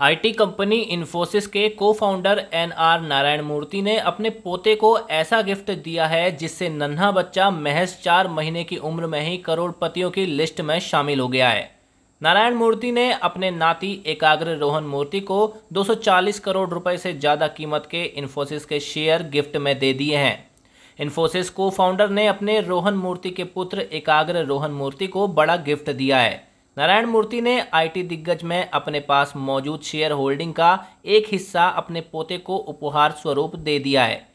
IT company Infosys के को founder N R Narayan Murthy ने अपने पोते को ऐसा गिफ्ट दिया है जिससे नन्हा बच्चा महज चार महीने की उम्र में ही करोड़पतियों की लिस्ट में शामिल हो गया है नारायण मूर्ति ने अपने नाती एकाग्र रोहन मूर्ति को 240 करोड़ रुपए से ज़्यादा कीमत के इन्फोसिस के शेयर गिफ्ट में दे दिए हैं इन्फोसिस को फाउंडर ने अपने रोहन मूर्ति के पुत्र एकाग्र रोहन मूर्ति को बड़ा गिफ्ट दिया है नारायण मूर्ति ने आईटी दिग्गज में अपने पास मौजूद शेयर होल्डिंग का एक हिस्सा अपने पोते को उपहार स्वरूप दे दिया है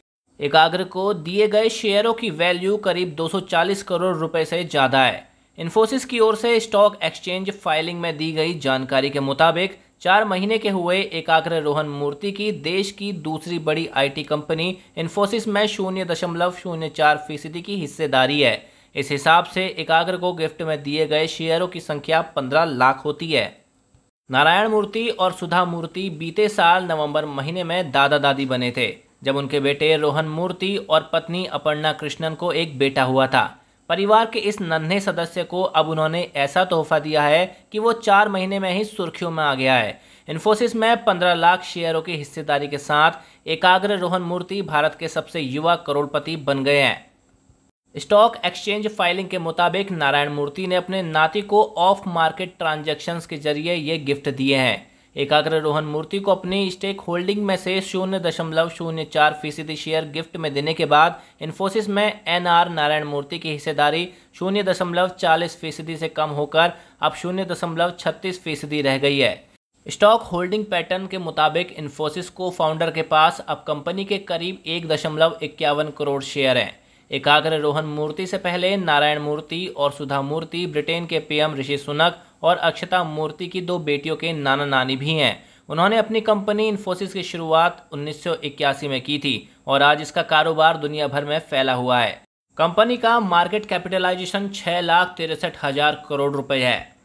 एकाग्र को दिए गए शेयरों की वैल्यू करीब 240 करोड़ रुपए से ज़्यादा है इन्फोसिस की ओर से स्टॉक एक्सचेंज फाइलिंग में दी गई जानकारी के मुताबिक चार महीने के हुए एकाग्र रोहन मूर्ति की देश की दूसरी बड़ी आईटी कंपनी इन्फोसिस में शून्य दशमलव शून्य चार फीसदी की हिस्सेदारी है इस हिसाब से एकाग्र को गिफ्ट में दिए गए शेयरों की संख्या पंद्रह लाख होती है नारायण मूर्ति और सुधा मूर्ति बीते साल नवंबर महीने में दादा दादी बने थे जब उनके बेटे रोहन मूर्ति और पत्नी अपर्णा कृष्णन को एक बेटा हुआ था परिवार के इस नन्हे सदस्य को अब उन्होंने ऐसा तोहफा दिया है कि वो चार महीने में ही सुर्खियों में आ गया है इन्फोसिस में पंद्रह लाख शेयरों की हिस्सेदारी के साथ एकाग्र रोहन मूर्ति भारत के सबसे युवा करोड़पति बन गए हैं स्टॉक एक्सचेंज फाइलिंग के मुताबिक नारायण मूर्ति ने अपने नाती को ऑफ मार्केट ट्रांजेक्शन के जरिए ये गिफ्ट दिए हैं एकाग्र रोहन मूर्ति को अपनी स्टेक होल्डिंग में से शून्य दशमलव शून्य चार फीसदी शेयर गिफ्ट में देने के बाद इन्फोसिस में एनआर नारायण मूर्ति की हिस्सेदारी शून्य दशमलव चालीस फीसदी से कम होकर अब शून्य दशमलव छत्तीस फीसदी रह गई है स्टॉक होल्डिंग पैटर्न के मुताबिक इन्फोसिस को फाउंडर के पास अब कंपनी के करीब एक दशमलव इक्यावन करोड़ शेयर हैं एकाग्र रोहन मूर्ति से पहले नारायण मूर्ति और सुधा मूर्ति ब्रिटेन के पीएम ऋषि सुनक और अक्षता मूर्ति की दो बेटियों के नाना नानी भी हैं उन्होंने अपनी कंपनी इन्फोसिस की शुरुआत उन्नीस में की थी और आज इसका कारोबार दुनिया भर में फैला हुआ है कंपनी का मार्केट कैपिटलाइजेशन छः लाख तिरसठ हज़ार करोड़ रुपए है